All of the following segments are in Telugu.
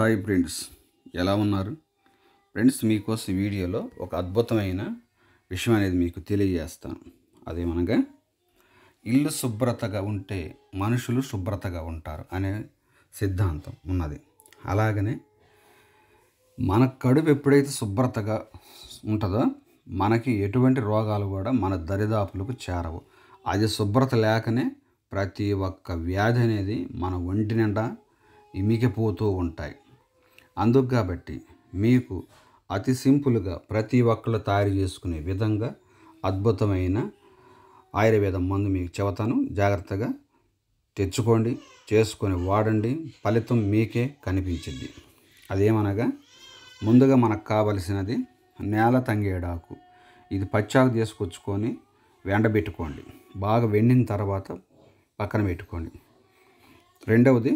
హాయ్ ఫ్రెండ్స్ ఎలా ఉన్నారు ఫ్రెండ్స్ మీకోసం వీడియోలో ఒక అద్భుతమైన విషయం అనేది మీకు తెలియజేస్తాను అదేమనగా ఇల్లు శుభ్రతగా ఉంటే మనుషులు శుభ్రతగా ఉంటారు అనే సిద్ధాంతం ఉన్నది అలాగనే మన కడుపు ఎప్పుడైతే శుభ్రతగా ఉంటుందో మనకి ఎటువంటి రోగాలు కూడా మన దరిదాపులకు చేరవు అది శుభ్రత లేకనే ప్రతి ఒక్క వ్యాధి అనేది మన ఒంటి నిండా ఇమికిపోతూ ఉంటాయి అందుకు కాబట్టి మీకు అతి సింపుల్గా ప్రతి ఒక్కళ్ళు తయారు చేసుకునే విధంగా అద్భుతమైన ఆయుర్వేదం మందు మీకు చెబుతాను జాగ్రత్తగా తెచ్చుకోండి చేసుకొని వాడండి ఫలితం మీకే కనిపించింది అదేమనగా ముందుగా మనకు కావలసినది నేల తంగేడాకు ఇది పచ్చాకు తీసుకొచ్చుకొని వెండబెట్టుకోండి బాగా వెండిన తర్వాత పక్కన పెట్టుకోండి రెండవది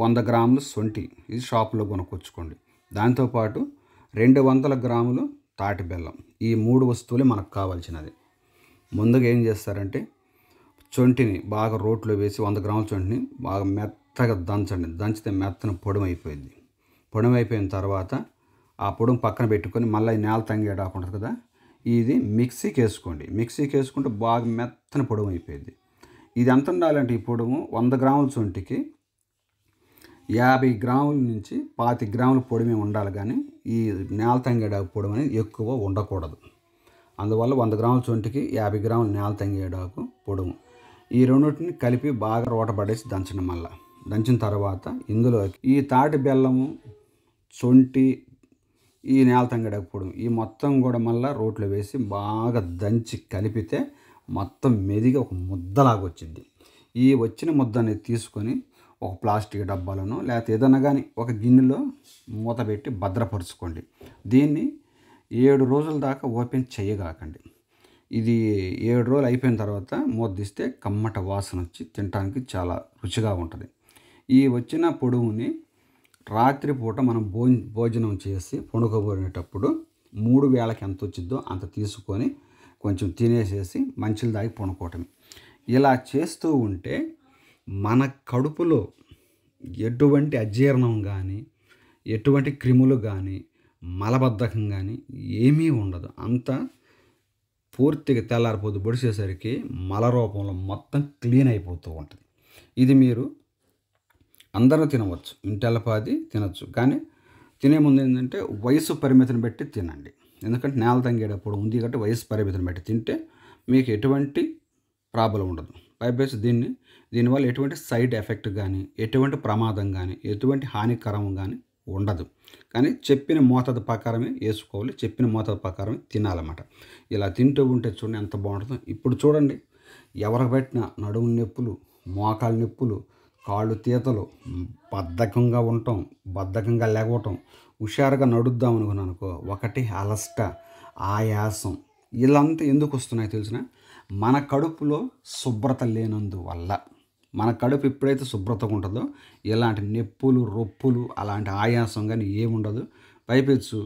వంద గ్రాములు సొంటి ఇది షాపులో కొనుక్కొచ్చుకోండి దాంతోపాటు రెండు వందల గ్రాములు తాటి బెల్లం ఈ మూడు వస్తువులే మనకు కావాల్సినది ముందుగా ఏం చేస్తారంటే చొంటిని బాగా రోట్లో వేసి వంద గ్రాముల చొంటిని బాగా మెత్తగా దంచండి దంచితే మెత్తన పొడమైపోయింది పొడమైపోయిన తర్వాత ఆ పొడుము పక్కన పెట్టుకొని మళ్ళీ నేల తంగేడాకుండా కదా ఇది మిక్సీకి వేసుకోండి మిక్సీకి వేసుకుంటే బాగా మెత్తన పొడవు అయిపోయింది ఇది ఎంత ఉండాలంటే ఈ పొడము వంద గ్రాముల చొంటికి యాభై గ్రాముల నుంచి పాతి గ్రాముల పొడిమే ఉండాలి కానీ ఈ నేల తంగేడాకు పొడి అనేది ఎక్కువ ఉండకూడదు అందువల్ల వంద గ్రాముల చొంటికి యాభై గ్రాముల నేల తంగేడాకు పొడుము ఈ రెండింటిని కలిపి బాగా రోటబడేసి దంచడం వల్ల దంచిన తర్వాత ఇందులో ఈ తాటి బెల్లము చొంటి ఈ నేల తంగేడాకు పొడుము ఈ మొత్తం కూడా మళ్ళీ రోట్లో వేసి బాగా దంచి కలిపితే మొత్తం మెదిగి ఒక ముద్దలాగా వచ్చింది ఈ వచ్చిన ముద్దని తీసుకొని ఒక ప్లాస్టిక్ డబ్బాలను లేకపోతే ఏదైనా కానీ ఒక గిన్నెలో మూత పెట్టి భద్రపరుచుకోండి దీన్ని ఏడు రోజుల దాకా ఓపెన్ చేయగాకండి ఇది ఏడు రోజులు అయిపోయిన తర్వాత మూతదిస్తే కమ్మట వాసన వచ్చి తినడానికి చాలా రుచిగా ఉంటుంది ఈ వచ్చిన పొడువుని రాత్రిపూట మనం భో భోజనం చేసి పొనుకోబోనేటప్పుడు మూడు వేళకి ఎంత వచ్చిద్దో అంత తీసుకొని కొంచెం తినేసేసి మంచిలు దాగి పొనుకోవటం ఇలా చేస్తూ ఉంటే మన కడుపులో ఎటువంటి అజీర్ణం కానీ ఎటువంటి క్రిములు కానీ మలబద్ధకం కానీ ఏమీ ఉండదు అంతా పూర్తిగా తెల్లారిపోతు పొడిచేసరికి మల రూపంలో మొత్తం క్లీన్ అయిపోతూ ఉంటుంది ఇది మీరు అందరూ తినవచ్చు ఇంటెల్లపాది తినచ్చు కానీ తినే ముందు ఏంటంటే వయసు పరిమితిని బట్టి తినండి ఎందుకంటే నేల తంగేటప్పుడు ఉంది కాబట్టి వయసు పరిమితిని బట్టి తింటే మీకు ఎటువంటి ప్రాబ్లం ఉండదు పైపేసి దీన్ని దీనివల్ల ఎటువంటి సైడ్ ఎఫెక్ట్ కానీ ఎటువంటి ప్రమాదం కానీ ఎటువంటి హానికరం కానీ ఉండదు కానీ చెప్పిన మోతాదు ప్రకారమే వేసుకోవాలి చెప్పిన మోతాదు ప్రకారమే తినాలన్నమాట ఇలా తింటూ ఉంటే చూడండి ఎంత బాగుంటుందో ఇప్పుడు చూడండి ఎవరికి పెట్టినా నడుము నొప్పులు మోకాలు నొప్పులు కాళ్ళు తీతలు బద్ధకంగా ఉండటం బద్ధకంగా లేకపోవటం హుషారుగా నడుద్దాం అనుకున్నాను అనుకో ఒకటి అలస్ట ఆయాసం ఇలా అంతా ఎందుకు వస్తున్నాయి తెలిసిన మన కడుపులో శుభ్రత లేనందువల్ల మన కడుపు ఎప్పుడైతే శుభ్రతగా ఉంటుందో ఇలాంటి నెప్పులు రొప్పులు అలాంటి ఆయాసం కానీ ఏముండదు పైపెచ్చు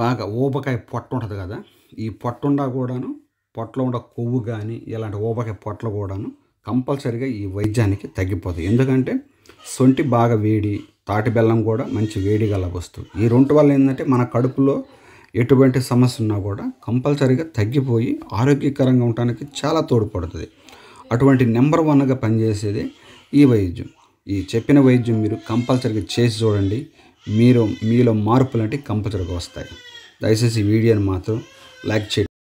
బాగా ఊబకాయ పొట్ట ఉంటుంది కదా ఈ పొట్టుండా కూడాను పొట్టలో ఉండ కొవ్వు కానీ ఇలాంటి ఊబకాయ పొట్టలు కూడాను కంపల్సరిగా ఈ వైద్యానికి తగ్గిపోతుంది ఎందుకంటే సొంటి బాగా వేడి తాటి బెల్లం కూడా మంచి వేడి గల వస్తువు ఈ రెండు వల్ల ఏంటంటే మన కడుపులో ఎటువంటి సమస్య ఉన్నా కూడా కంపల్సరీగా తగ్గిపోయి ఆరోగ్యకరంగా ఉండటానికి చాలా తోడ్పడుతుంది అటువంటి నెంబర్ వన్గా పనిచేసేది ఈ వైద్యం ఈ చెప్పిన వైద్యం మీరు కంపల్సరీగా చేసి చూడండి మీరు మీలో మార్పులు అంటే కంపల్సరీగా వస్తాయి దయచేసి వీడియోని మాత్రం లైక్ చేయండి